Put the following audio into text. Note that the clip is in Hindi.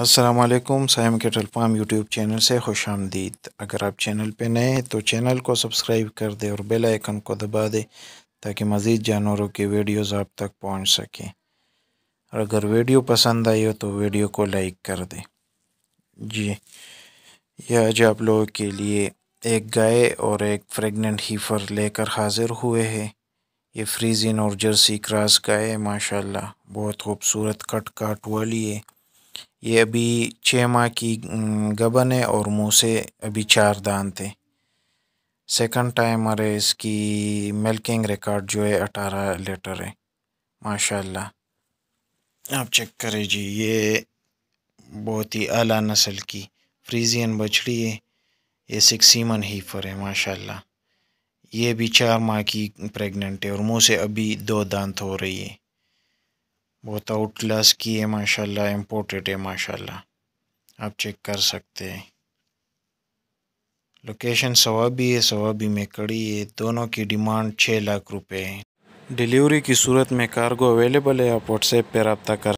Aslam Saim cattle farm YouTube channel से खुश आमदीद अगर आप चैनल पर नए हैं तो चैनल को सब्सक्राइब कर दें और बेल आइकन को दबा दें ताकि मज़ीद जानवरों की वीडियोस आप तक पहुंच सकें और अगर वीडियो पसंद आई हो तो वीडियो को लाइक कर दें जी यह आज आप लोगों के लिए एक गाय और एक प्रेगनेंट हीफर लेकर हाजिर हुए हैं ये फ्रीजिन और जर्सी क्रास गाय है माशाल्लाह बहुत खूबसूरत कट काट वाली है ये अभी छः माह की गबन है और मुँह से अभी चार दांत थे सेकंड टाइम अरे इसकी मिल्किंग रिकॉर्ड जो है अठारह लीटर है माशाल्लाह आप चेक करें जी ये बहुत ही आला नस्ल की फ्रीजियन बछड़ी है ये सिक्सीमन हीफर है माशाल्लाह ये भी चार माह की प्रेग्नेंट है और मुँह से अभी दो दांत हो रही है बहुत आउट क्लास की है माशाल्लाह इम्पोर्टेड है माशाल्लाह आप चेक कर सकते हैं लोकेशन सवाबी है सवाबी में कड़ी है दोनों की डिमांड छः लाख रुपए है डिलीवरी की सूरत में कार्गो अवेलेबल है आप व्हाट्सएप पर रबता कर